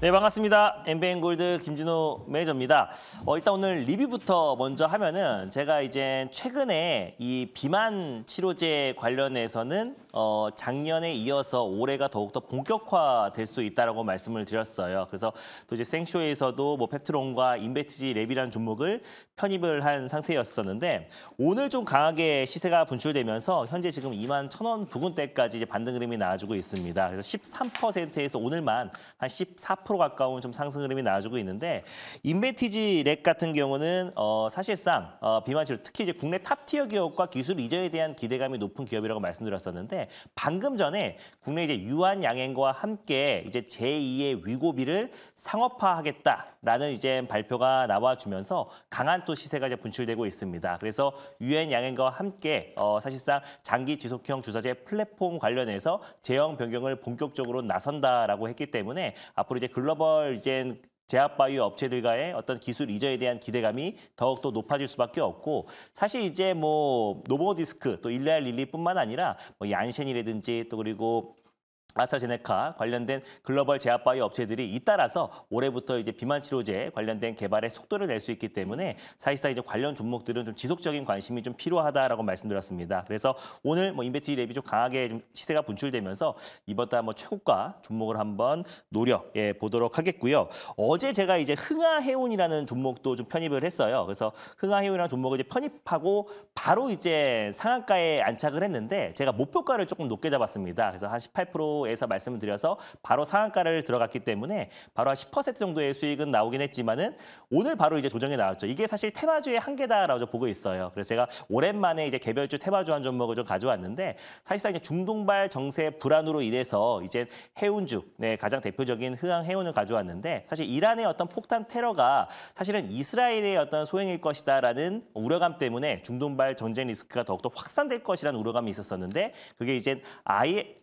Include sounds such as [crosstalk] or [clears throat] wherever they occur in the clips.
네 반갑습니다. MBN 골드 김진호 매니저입니다. 어, 일단 오늘 리뷰부터 먼저 하면은 제가 이제 최근에 이 비만 치료제 관련해서는 어, 작년에 이어서 올해가 더욱더 본격화될 수 있다라고 말씀을 드렸어요. 그래서 또 이제 생쇼에서도 뭐 펩트론과 인베티지 랩이라는 종목을 편입을 한 상태였었는데 오늘 좀 강하게 시세가 분출되면서 현재 지금 2만 1 0원 부근대까지 이제 반등 그림이 나와주고 있습니다. 그래서 13%에서 오늘만 한14% 4% 가까운 좀 상승 흐름이 나와주고 있는데 인베티지 렉 같은 경우는 어, 사실상 어, 비만치료 특히 이제 국내 탑티어 기업과 기술 이전에 대한 기대감이 높은 기업이라고 말씀드렸었는데 방금 전에 국내 이제 유한 양행과 함께 이제 제2의 위고비를 상업화하겠다라는 이제 발표가 나와주면서 강한 또 시세가 이제 분출되고 있습니다. 그래서 유엔 양행과 함께 어, 사실상 장기 지속형 주사제 플랫폼 관련해서 제형 변경을 본격적으로 나선다라고 했기 때문에 앞으로 이제 글로벌 이젠 제약바이오 업체들과의 어떤 기술 이전에 대한 기대감이 더욱더 높아질 수밖에 없고 사실 이제 뭐 노보디스크 또 일레알 릴리뿐만 아니라 뭐 얀셴이라든지 또 그리고 아스트라제네카 관련된 글로벌 제약바이오 업체들이 잇따라서 올해부터 이제 비만 치료제 관련된 개발에 속도를 낼 수 있기 때문에 사실상 이제 관련 종목들은 좀 지속적인 관심이 좀 필요하다라고 말씀드렸습니다. 그래서 오늘 뭐 인베티 랩이 좀 강하게 좀 시세가 분출되면서 이번 달뭐 최고가 종목을 한번 노력해 보도록 하겠고요. 어제 제가 이제 흥아해운이라는 종목도 좀 편입을 했어요. 그래서 흥아해운이라는 종목을 이제 편입하고 바로 이제 상한가에 안착을 했는데 제가 목표가를 조금 높게 잡았습니다. 그래서 한18% 정도에서 말씀을 드려서 바로 상한가를 들어갔기 때문에 바로 한 10% 정도의 수익은 나오긴 했지만은 오늘 바로 이제 조정이 나왔죠. 이게 사실 테마주의 한계다라고 보고 있어요. 그래서 제가 오랜만에 이제 개별주 테마주 한 종목을 좀 가져왔는데 사실상 이제 중동발 정세 불안으로 인해서 이제 해운주, 네, 가장 대표적인 흥항 해운을 가져왔는데 사실 이란의 어떤 폭탄 테러가 사실은 이스라엘의 어떤 소행일 것이다라는 우려감 때문에 중동발 전쟁 리스크가 더욱더 확산될 것이라는 우려감이 있었었는데 그게 이제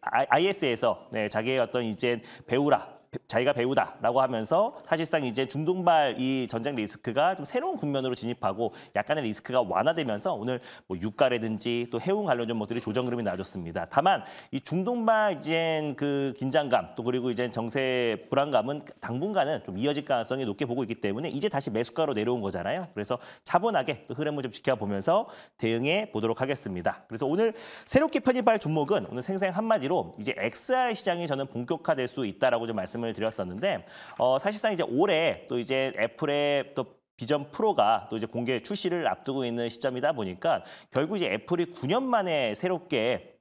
IS에서 네, 자기의 어떤 이제 배우라 그, 자기가 배우다라고 하면서 사실상 이제 중동발 이 전쟁 리스크가 좀 새로운 국면으로 진입하고 약간의 리스크가 완화되면서 오늘 뭐 유가라든지 또 해운 관련종목들이 조정 흐름이 나아졌습니다. 다만 이 중동발 이제 그 긴장감 또 그리고 이제 정세 불안감은 당분간은 좀 이어질 가능성이 높게 보고 있기 때문에 이제 다시 매수가로 내려온 거잖아요. 그래서 차분하게 또 흐름을 좀 지켜보면서 대응해 보도록 하겠습니다. 그래서 오늘 새롭게 편입할 종목은 오늘 생생 한마디로 이제 XR 시장이 저는 본격화될 수 있다라고 좀 말씀을 말씀을 드렸었는데 어, 사실상 이제 올해 또 이제 애플의 또 비전 프로가 또 이제 공개 출시를 앞두고 있는 시점이다 보니까 결국 이제 애플이 9년 만에 새롭게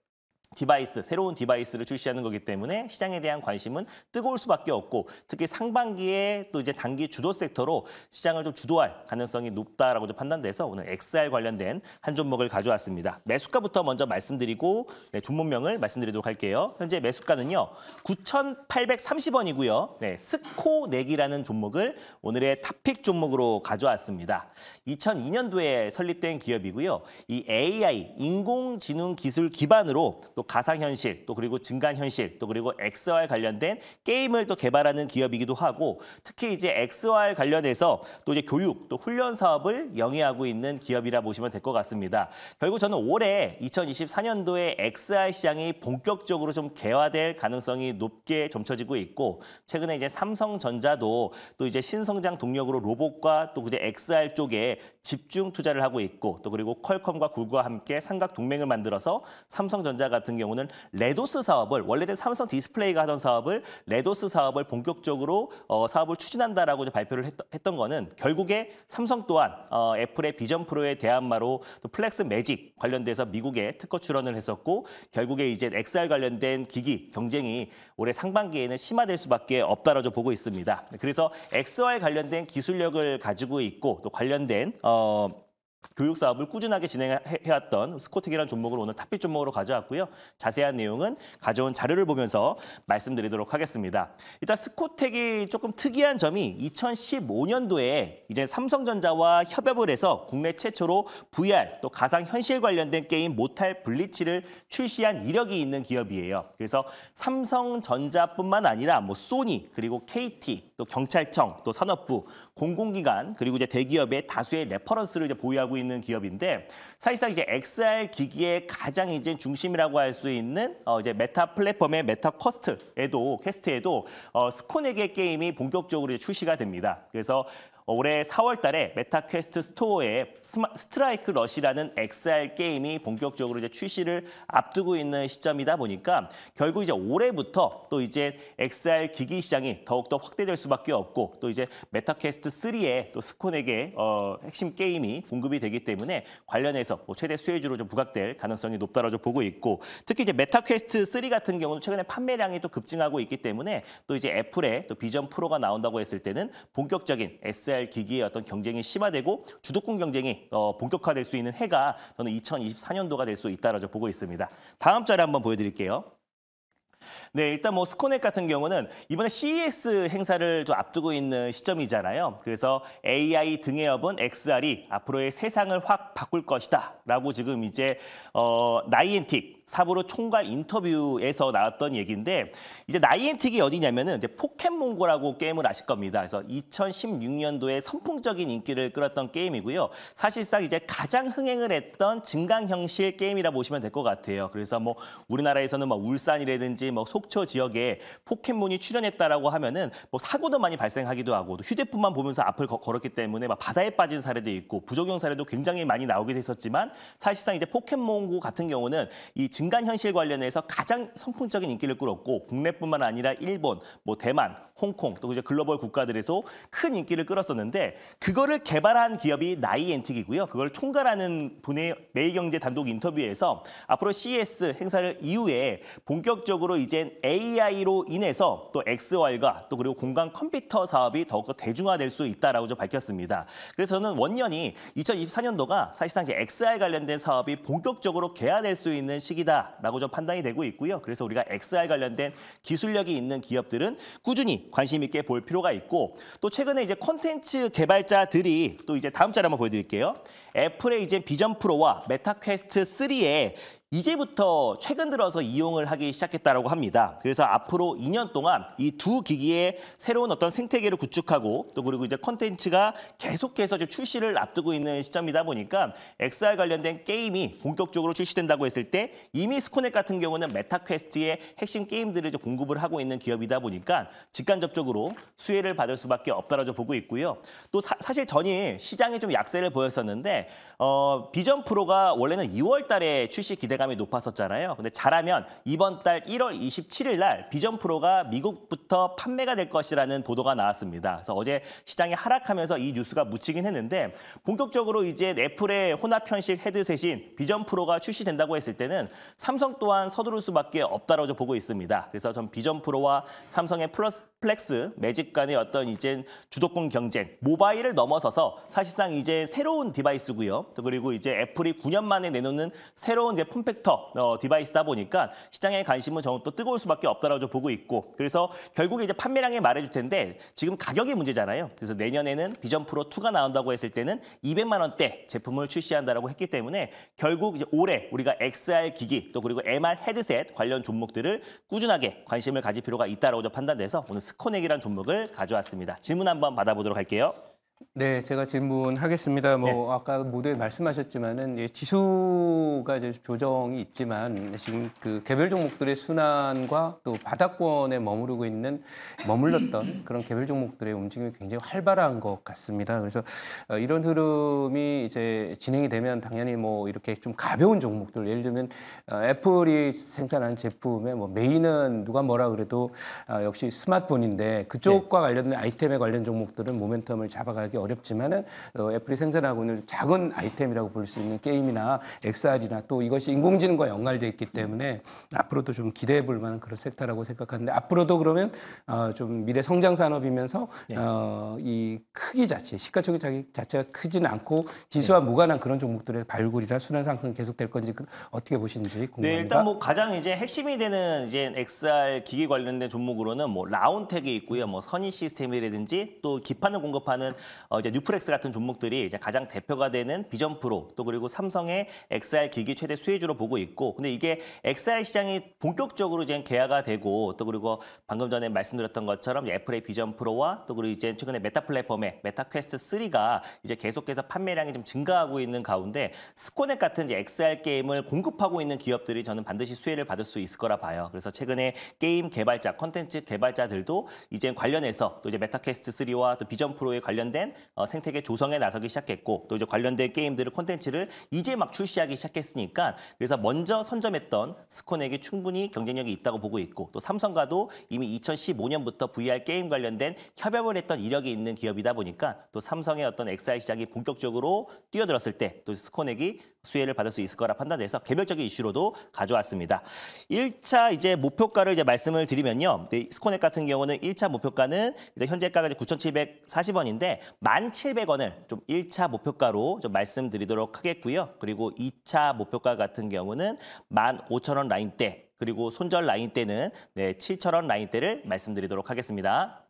디바이스, 새로운 디바이스를 출시하는 거기 때문에 시장에 대한 관심은 뜨거울 수밖에 없고 특히 상반기에 또 이제 단기 주도 섹터로 시장을 좀 주도할 가능성이 높다라고 좀 판단돼서 오늘 XR 관련된 한 종목을 가져왔습니다. 매수가부터 먼저 말씀드리고 네, 종목명을 말씀드리도록 할게요. 현재 매수가는요. 9,830원이고요. 네, 스코 내기라는 종목을 오늘의 탑픽 종목으로 가져왔습니다. 2002년도에 설립된 기업이고요. 이 AI, 인공지능 기술 기반으로 또 가상현실, 또 그리고 증강현실, 또 그리고 XR 관련된 게임을 또 개발하는 기업이기도 하고 특히 이제 XR 관련해서 또 이제 교육, 또 훈련 사업을 영위하고 있는 기업이라 보시면 될 것 같습니다. 결국 저는 올해 2024년도에 XR 시장이 본격적으로 좀 개화될 가능성이 높게 점쳐지고 있고 최근에 이제 삼성전자도 또 이제 신성장 동력으로 로봇과 또 이제 XR 쪽에 집중 투자를 하고 있고 또 그리고 퀄컴과 구글과 함께 삼각 동맹을 만들어서 삼성전자 같은 같은 경우는 레도스 사업을 원래는 삼성 디스플레이가 하던 사업을 레도스 사업을 본격적으로 어, 사업을 추진한다라고 발표를 했, 던 거는 결국에 삼성 또한 어, 애플의 비전 프로에 대한 마로 또 플렉스 매직 관련돼서 미국에 특허 출원을 했었고 결국에 이제 XR 관련된 기기 경쟁이 올해 상반기에는 심화될 수밖에 없다라고 보고 있습니다. 그래서 XR 관련된 기술력을 가지고 있고 또 관련된 어, 교육 사업을 꾸준하게 진행해왔던 스코텍이라는 종목을 오늘 탑픽 종목으로 가져왔고요. 자세한 내용은 가져온 자료를 보면서 말씀드리도록 하겠습니다. 일단 스코텍이 조금 특이한 점이 2015년도에 이제 삼성전자와 협업을 해서 국내 최초로 VR 또 가상현실 관련된 게임 모탈 블리치를 출시한 이력이 있는 기업이에요. 그래서 삼성전자뿐만 아니라 뭐 소니 그리고 KT 또 경찰청 또 산업부 공공기관 그리고 이제 대기업의 다수의 레퍼런스를 이제 보유하고 하고 있는 기업인데 사실상 이제 XR 기기의 가장 이제 중심이라고 할 수 있는 어 이제 메타 플랫폼의 메타 쿼스트에도 퀘스트에도 어 스콘에게 게임이 본격적으로 출시가 됩니다. 그래서 올해 4월 달에 메타 퀘스트 스토어에 스트라이크 러시라는 XR 게임이 본격적으로 이제 출시를 앞두고 있는 시점이다 보니까 결국 이제 올해부터 또 이제 XR 기기 시장이 더욱더 확대될 수밖에 없고 또 이제 메타 퀘스트 3에 또 스콘에게 어, 핵심 게임이 공급이 되기 때문에 관련해서 뭐 최대 수혜주로 좀 부각될 가능성이 높다라고 보고 있고 특히 이제 메타 퀘스트 3 같은 경우는 최근에 판매량이 또 급증하고 있기 때문에 또 이제 애플의 또 비전 프로가 나온다고 했을 때는 본격적인 SR 이스 기기의 어떤 경쟁이 심화되고 주도권 경쟁이 어, 본격화될 수 있는 해가 저는 2024년도가 될 수 있다라고 보고 있습니다. 다음 자료 한번 보여드릴게요. 네, 일단 뭐스코넥 같은 경우는 이번에 CES 행사를 좀 앞두고 있는 시점이잖아요. 그래서 AI 등의 업은 XR이 앞으로의 세상을 확 바꿀 것이다 라고 지금 이제 어, 나이엔틱 사부로 총괄 인터뷰에서 나왔던 얘기인데 이제 나이엔틱이 어디냐면은 이제 포켓몬고라고 게임을 아실 겁니다. 그래서 2016년도에 선풍적인 인기를 끌었던 게임이고요. 사실상 이제 가장 흥행을 했던 증강 형실 게임이라 보시면 될 것 같아요. 그래서 뭐 우리나라에서는 뭐 울산이라든지 뭐 속초 지역에 포켓몬이 출연했다라고 하면은 뭐 사고도 많이 발생하기도 하고 휴대폰만 보면서 앞을 걸었기 때문에 막 바다에 빠진 사례도 있고 부적용 사례도 굉장히 많이 나오게 됐었지만 사실상 이제 포켓몬고 같은 경우는 이 증간 현실 관련해서 가장 선풍적인 인기를 끌었고 국내뿐만 아니라 일본, 뭐 대만, 홍콩 또 이제 글로벌 국가들에서 큰 인기를 끌었었는데 그거를 개발한 기업이 나이엔틱이고요. 그걸 총괄하는 분의 매일경제 단독 인터뷰에서 앞으로 c s 행사를 이후에 본격적으로 이젠 AI로 인해서 또 XR과 또 그리고 공간 컴퓨터 사업이 더욱더 대중화될 수 있다라고 좀 밝혔습니다. 그래서 저는 원년이 2024년도가 사실상 이제 XR 관련된 사업이 본격적으로 개화될 수 있는 시기 기업이다라고 좀 판단이 되고 있고요. 그래서 우리가 XR 관련된 기술력이 있는 기업들은 꾸준히 관심 있게 볼 필요가 있고 또 최근에 이제 콘텐츠 개발자들이 또 이제 다음 자료 한번 보여드릴게요. 애플의 이제 비전 프로와 메타 퀘스트 3에 이제부터 최근 들어서 이용을 하기 시작했다고 합니다. 그래서 앞으로 2년 동안 이 두 기기의 새로운 어떤 생태계를 구축하고 또 그리고 이제 컨텐츠가 계속해서 출시를 앞두고 있는 시점이다 보니까 XR 관련된 게임이 본격적으로 출시된다고 했을 때 이미 스코넷 같은 경우는 메타퀘스트의 핵심 게임들을 이제 공급을 하고 있는 기업이다 보니까 직간접적으로 수혜를 받을 수밖에 없다라고 보고 있고요. 또 사, 실 전이 시장에좀 약세를 보였었는데 어, 비전 프로가 원래는 2월 달에 출시 기대가 기대감이 높았었잖아요. 근데 잘하면 이번 달 1월 27일 날 비전 프로가 미국부터 판매가 될 것이라는 보도가 나왔습니다. 그래서 어제 시장이 하락하면서 이 뉴스가 묻히긴 했는데 본격적으로 이제 애플의 혼합 편식 헤드셋인 비전 프로가 출시된다고 했을 때는 삼성 또한 서두를 수밖에 없다라고 보고 있습니다. 그래서 전 비전 프로와 삼성의 플러스 플렉스 매직 간의 어떤 이제 주도권 경쟁 모바일을 넘어서서 사실상 이제 새로운 디바이스고요. 그리고 이제 애플이 9년 만에 내놓는 새로운 제품 폼팩터 어, 디바이스다 보니까 시장의 관심은 저는 또 뜨거울 수밖에 없다라고 보고 있고 그래서 결국에 이제 판매량에 말해줄 텐데 지금 가격이 문제잖아요. 그래서 내년에는 비전 프로 2가 나온다고 했을 때는 200만 원대 제품을 출시한다라고 했기 때문에 결국 이제 올해 우리가 XR 기기 또 그리고 MR 헤드셋 관련 종목들을 꾸준하게 관심을 가질 필요가 있다라고 판단돼서 오늘 스코넥이란 종목을 가져왔습니다. 질문 한번 받아보도록 할게요. 네, 제가 질문하겠습니다. 뭐 네. 아까 모두 말씀하셨지만은 예, 지수가 이제 조정이 있지만 지금 그 개별 종목들의 순환과 또 바닥권에 머무르고 있는 머물렀던 [clears throat] 그런 개별 종목들의 움직임이 굉장히 활발한 것 같습니다. 그래서 어, 이런 흐름이 이제 진행이 되면 당연히 뭐 이렇게 좀 가벼운 종목들 예를 들면 어, 애플이 생산한 제품의 뭐 메인은 누가 뭐라 그래도 어, 역시 스마트폰인데 그쪽과 네. 관련된 아이템에 관련 종목들은 모멘텀을 잡아가 말하기 어렵지만은 어, 애플이 생산하고는 있 작은 아이템이라고 볼 수 있는 게임이나 XR이나 또 이것이 인공지능과 연관되어 있기 때문에 앞으로도 좀 기대해 볼 만한 그런 섹터라고 생각하는데 앞으로도 그러면 어, 좀 미래 성장 산업이면서 네. 어, 이 크기 자체 시가총액 자체가 크지는 않고 지수와 네. 무관한 그런 종목들의 발굴이나 순환 상승 계속될 건지 그 어떻게 보시는지 네, 궁금합니다. 네, 일단 뭐 가장 이제 핵심이 되는 이제 XR 기기 관련된 종목으로는 뭐 라운텍이 있고요, 뭐 선이 시스템이라든지 또 기판을 공급하는 어, 이제 뉴프렉스 같은 종목들이 이제 가장 대표가 되는 비전 프로 또 그리고 삼성의 XR 기기 최대 수혜주로 보고 있고 근데 이게 XR 시장이 본격적으로 이제 개화가 되고 또 그리고 방금 전에 말씀드렸던 것처럼 애플의 비전 프로와 또 그리고 이제 최근에 메타 플랫폼의 메타 퀘스트 3가 이제 계속해서 판매량이 좀 증가하고 있는 가운데 스코넷 같은 이제 XR 게임을 공급하고 있는 기업들이 저는 반드시 수혜를 받을 수 있을 거라 봐요. 그래서 최근에 게임 개발자, 컨텐츠 개발자들도 이제 관련해서 또 이제 메타 퀘스트 3와 또 비전 프로에 관련된 관련된 어, 생태계 조성에 나서기 시작했고 또 이제 관련된 게임들을 콘텐츠를 이제 막 출시하기 시작했으니까 그래서 먼저 선점했던 스콘에게 충분히 경쟁력이 있다고 보고 있고 또 삼성과도 이미 2015년부터 VR 게임 관련된 협약을 했던 이력이 있는 기업이다 보니까 또 삼성의 어떤 XR 시장이 본격적으로 뛰어들었을 때 또 스콘에게 수혜를 받을 수 있을 거라 판단돼서 개별적인 이슈로도 가져왔습니다. 1차 이제 목표가를 이제 말씀을 드리면요. 스코넥 같은 경우는 1차 목표가는 이제 현재가가 9,740원인데 1,700원을 좀 1차 목표가로 좀 말씀드리도록 하겠고요. 그리고 2차 목표가 같은 경우는 15,000원 라인대 그리고 손절 라인대는 네, 7,000원 라인대를 말씀드리도록 하겠습니다.